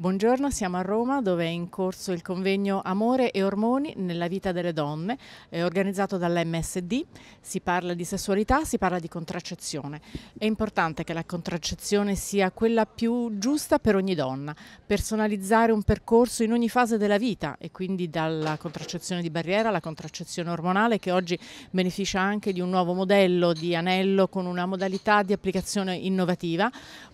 Buongiorno, siamo a Roma dove è in corso il convegno Amore e ormoni nella vita delle donne, eh, organizzato dall'MSD. Si parla di sessualità, si parla di contraccezione. È importante che la contraccezione sia quella più giusta per ogni donna, personalizzare un percorso in ogni fase della vita e quindi dalla contraccezione di barriera alla contraccezione ormonale che oggi beneficia anche di un nuovo modello di anello con una modalità di applicazione innovativa,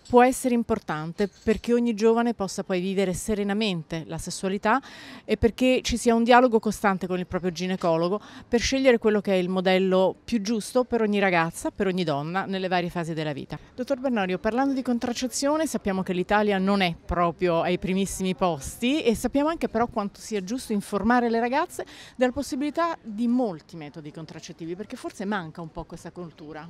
può essere importante perché ogni giovane possa poi puoi vivere serenamente la sessualità e perché ci sia un dialogo costante con il proprio ginecologo per scegliere quello che è il modello più giusto per ogni ragazza, per ogni donna, nelle varie fasi della vita. Dottor Bernoglio, parlando di contraccezione sappiamo che l'Italia non è proprio ai primissimi posti e sappiamo anche però quanto sia giusto informare le ragazze della possibilità di molti metodi contraccettivi, perché forse manca un po' questa cultura.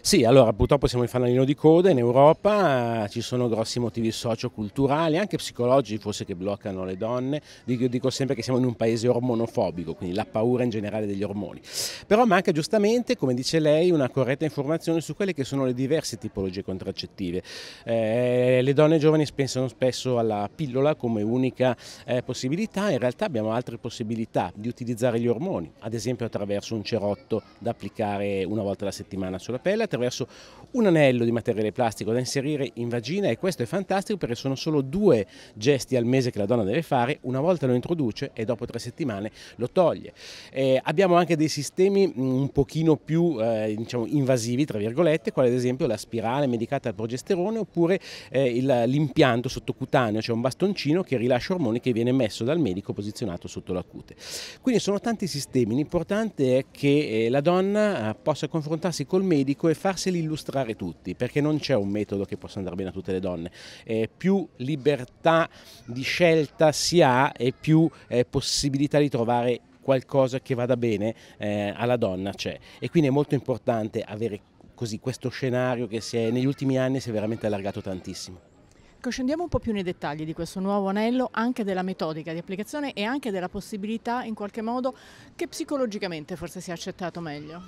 Sì, allora purtroppo siamo in fanalino di coda in Europa, ci sono grossi motivi socioculturali, anche psicologici forse che bloccano le donne, dico, dico sempre che siamo in un paese ormonofobico, quindi la paura in generale degli ormoni. Però manca giustamente, come dice lei, una corretta informazione su quelle che sono le diverse tipologie contraccettive. Eh, le donne giovani pensano spesso alla pillola come unica eh, possibilità, in realtà abbiamo altre possibilità di utilizzare gli ormoni, ad esempio attraverso un cerotto da applicare una volta alla settimana sulla pelle, attraverso un anello di materiale plastico da inserire in vagina e questo è fantastico perché sono solo due gesti al mese che la donna deve fare, una volta lo introduce e dopo tre settimane lo toglie. Eh, abbiamo anche dei sistemi mm, un pochino più eh, diciamo, invasivi, tra virgolette, quale ad esempio la spirale medicata al progesterone oppure eh, l'impianto sottocutaneo, cioè un bastoncino che rilascia ormoni che viene messo dal medico posizionato sotto la cute. Quindi sono tanti sistemi, l'importante è che eh, la donna eh, possa confrontarsi col medico e farseli illustrare tutti, perché non c'è un metodo che possa andare bene a tutte le donne, eh, più libertà libertà di scelta si ha e più eh, possibilità di trovare qualcosa che vada bene eh, alla donna c'è e quindi è molto importante avere così questo scenario che è, negli ultimi anni si è veramente allargato tantissimo. Ecco, scendiamo un po' più nei dettagli di questo nuovo anello, anche della metodica di applicazione e anche della possibilità in qualche modo che psicologicamente forse sia accettato meglio.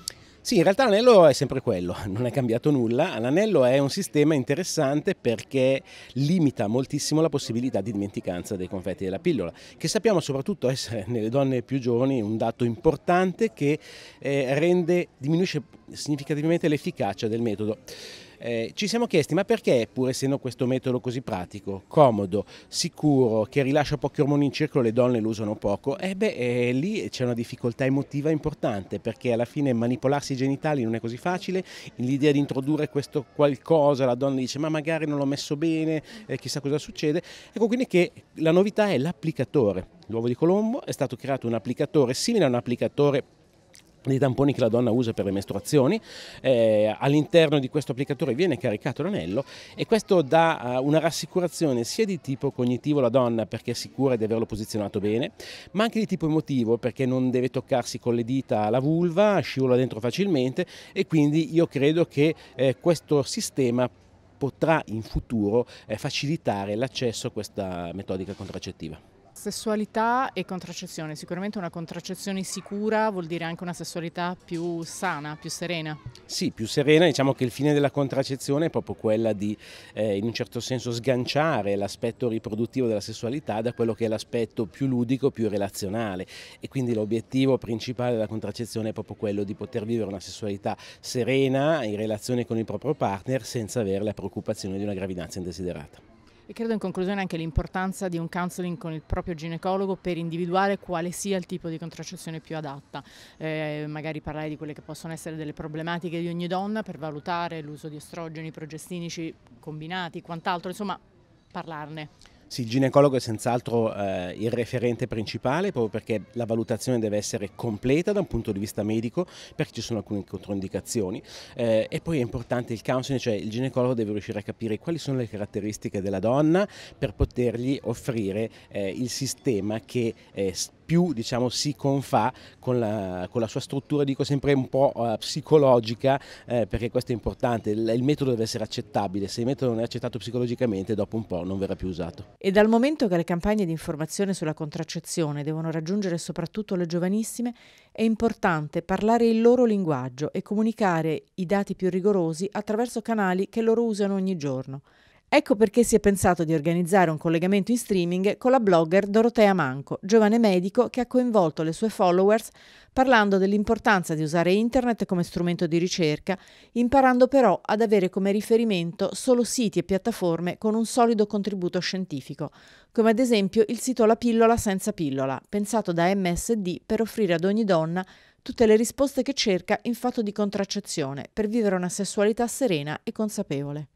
Sì, in realtà l'anello è sempre quello, non è cambiato nulla. L'anello è un sistema interessante perché limita moltissimo la possibilità di dimenticanza dei confetti della pillola, che sappiamo soprattutto essere nelle donne più giovani un dato importante che eh, rende, diminuisce significativamente l'efficacia del metodo. Eh, ci siamo chiesti ma perché, pur essendo questo metodo così pratico, comodo, sicuro, che rilascia pochi ormoni in circolo, le donne lo usano poco? E eh, beh, eh, lì c'è una difficoltà emotiva importante perché alla fine manipolarsi i genitali non è così facile, l'idea di introdurre questo qualcosa, la donna dice ma magari non l'ho messo bene, eh, chissà cosa succede. Ecco quindi che la novità è l'applicatore. L'uovo di Colombo è stato creato un applicatore simile a un applicatore dei tamponi che la donna usa per le mestruazioni, eh, all'interno di questo applicatore viene caricato l'anello e questo dà uh, una rassicurazione sia di tipo cognitivo alla donna perché è sicura di averlo posizionato bene, ma anche di tipo emotivo perché non deve toccarsi con le dita la vulva, scivola dentro facilmente e quindi io credo che eh, questo sistema potrà in futuro eh, facilitare l'accesso a questa metodica contraccettiva. Sessualità e contraccezione, sicuramente una contraccezione sicura vuol dire anche una sessualità più sana, più serena. Sì, più serena, diciamo che il fine della contraccezione è proprio quella di eh, in un certo senso sganciare l'aspetto riproduttivo della sessualità da quello che è l'aspetto più ludico, più relazionale e quindi l'obiettivo principale della contraccezione è proprio quello di poter vivere una sessualità serena in relazione con il proprio partner senza avere la preoccupazione di una gravidanza indesiderata. E credo in conclusione anche l'importanza di un counseling con il proprio ginecologo per individuare quale sia il tipo di contraccezione più adatta, eh, magari parlare di quelle che possono essere delle problematiche di ogni donna per valutare l'uso di estrogeni, progestinici combinati, quant'altro, insomma parlarne. Sì, il ginecologo è senz'altro eh, il referente principale proprio perché la valutazione deve essere completa da un punto di vista medico perché ci sono alcune controindicazioni eh, e poi è importante il counseling, cioè il ginecologo deve riuscire a capire quali sono le caratteristiche della donna per potergli offrire eh, il sistema che eh, più diciamo, si confà con la, con la, sua struttura, dico sempre un po' eh, psicologica, eh, perché questo è importante, il, il, metodo deve essere accettabile, se il metodo non è accettato psicologicamente dopo un po' non verrà più usato. E dal momento che le campagne di informazione sulla contraccezione devono raggiungere soprattutto le giovanissime, è importante parlare il loro linguaggio e comunicare i dati più rigorosi attraverso canali che loro usano ogni giorno. Ecco perché si è pensato di organizzare un collegamento in streaming con la blogger Dorotea Manco, giovane medico che ha coinvolto le sue followers parlando dell'importanza di usare internet come strumento di ricerca, imparando però ad avere come riferimento solo siti e piattaforme con un solido contributo scientifico, come ad esempio il sito La pillola senza pillola, pensato da MSD per offrire ad ogni donna tutte le risposte che cerca in fatto di contraccezione per vivere una sessualità serena e consapevole.